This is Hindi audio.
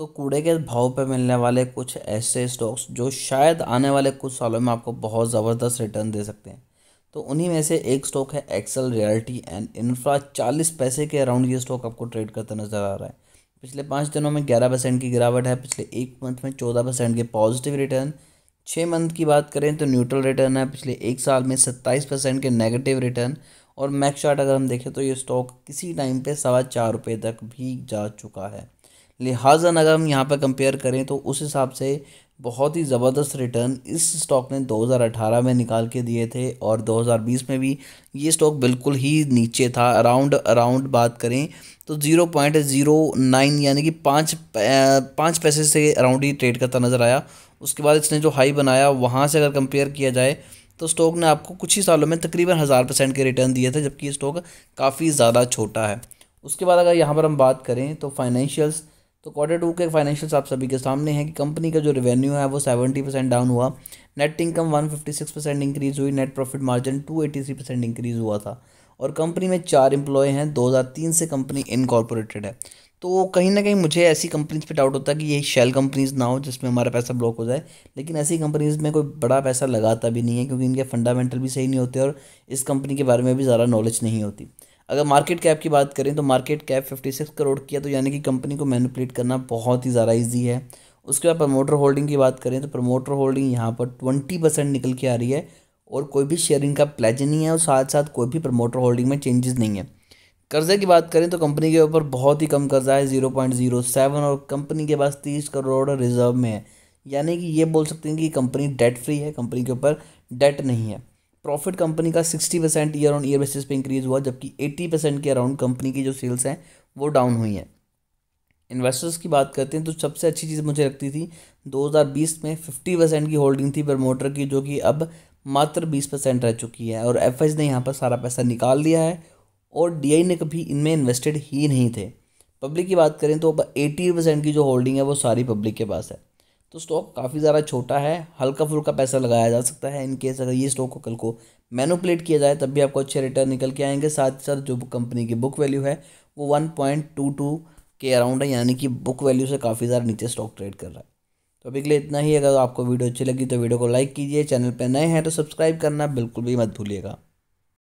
तो कूड़े के भाव पर मिलने वाले कुछ ऐसे स्टॉक्स जो शायद आने वाले कुछ सालों में आपको बहुत ज़बरदस्त रिटर्न दे सकते हैं तो उन्हीं में से एक स्टॉक है एक्सेल रियल्टी एंड इन्फ्रा चालीस पैसे के अराउंड ये स्टॉक आपको ट्रेड करता नज़र आ रहा है पिछले पाँच दिनों में ग्यारह परसेंट की गिरावट है पिछले एक मंथ में चौदह परसेंट के पॉजिटिव रिटर्न छः मंथ की बात करें तो न्यूट्रल रिटर्न है पिछले एक साल में सत्ताईस परसेंट के नेगेटिव रिटर्न और मैक्स चार्ट अगर हम देखें तो ये स्टॉक किसी टाइम पे सवा चार रुपये तक भी जा चुका है लिहाजा अगर हम यहाँ पर कंपेयर करें तो उस हिसाब से बहुत ही ज़बरदस्त रिटर्न इस स्टॉक ने 2018 में निकाल के दिए थे और 2020 में भी ये स्टॉक बिल्कुल ही नीचे था अराउंड अराउंड बात करें तो 0.09 यानी कि पाँच पाँच पैसे से अराउंड ही ट्रेड करता नज़र आया उसके बाद इसने जो हाई बनाया वहाँ से अगर कंपेयर किया जाए तो स्टॉक ने आपको कुछ ही सालों में तकरीबन हज़ार परसेंट के रिटर्न दिए थे जबकि ये स्टॉक काफ़ी ज़्यादा छोटा है उसके बाद अगर यहाँ पर हम बात करें तो फाइनेंशियल्स तो क्वार्टर टू के फाइनेंशियल्स आप सभी के सामने हैं कि कंपनी का जो रेवेन्यू है वो सेवेंटी परसेंट डाउन हुआ net income one fifty six percent increase हुई net profit margin two eighty three percent increase हुआ था और कंपनी में चार इंप्लॉय हैं दो हज़ार तीन से कंपनी इनकॉर्पोरेटेड है तो कहीं ना कहीं मुझे ऐसी कंपनीज पे डाउट होता है कि ये शेल कंपनीज ना हो जिसमें हमारा पैसा ब्लॉक हो जाए लेकिन ऐसी कंपनीज में कोई बड़ा पैसा लगाता भी नहीं है क्योंकि इनके फंडामेंटल भी सही नहीं होते और इस कंपनी के बारे में भी ज़्यादा नॉलेज नहीं होती अगर मार्केट कैप की बात करें तो market cap fifty six crore की है तो यानी कि कंपनी को मैनिपुलेट करना बहुत ही ज़्यादा ईजी है उसके बाद प्रमोटर होल्डिंग की बात करें तो प्रमोटर होल्डिंग यहाँ पर ट्वेंटी परसेंट निकल के आ रही है और कोई भी शेयरिंग का प्लेज नहीं है और साथ साथ कोई भी प्रमोटर होल्डिंग में चेंजेस नहीं है कर्जे की बात करें तो कंपनी के ऊपर बहुत ही कम कर्जा है ज़ीरो पॉइंट ज़ीरो सेवन और कंपनी के पास तीस करोड़ रिजर्व में है यानी कि ये बोल सकते हैं कि कंपनी डेट फ्री है कंपनी के ऊपर डेट नहीं है प्रॉफिट कंपनी का sixty percent year on year basis पे इंक्रीज हुआ जबकि एट्टी परसेंट के अराउंड कंपनी की जो सेल्स हैं वो डाउन हुई हैं इन्वेस्टर्स की बात करते हैं तो सबसे अच्छी चीज़ मुझे लगती थी 2020 में 50 परसेंट की होल्डिंग थी प्रमोटर की जो कि अब मात्र 20 परसेंट रह चुकी है और एफ ने यहाँ पर सारा पैसा निकाल दिया है और डी ने कभी इनमें इन्वेस्टेड ही नहीं थे पब्लिक की बात करें तो अब एटी परसेंट की जो होल्डिंग है वो सारी पब्लिक के पास है तो स्टॉक काफ़ी ज़्यादा छोटा है हल्का फुल्का पैसा लगाया जा सकता है इनकेस अगर ये स्टॉक को कल को मैनुपलेट किया जाए तब भी आपको अच्छे रिटर्न निकल के आएंगे साथ ही साथ जो कंपनी की बुक वैल्यू है वो वन पॉइंट टू टू के अराउंड है यानी कि बुक वैल्यू से काफ़ी ज़्यादा नीचे स्टॉक ट्रेड कर रहा है तो अभी के लिए इतना ही अगर आपको वीडियो अच्छी लगी तो वीडियो को लाइक कीजिए चैनल पर नए हैं तो सब्सक्राइब करना बिल्कुल भी मत भूलिएगा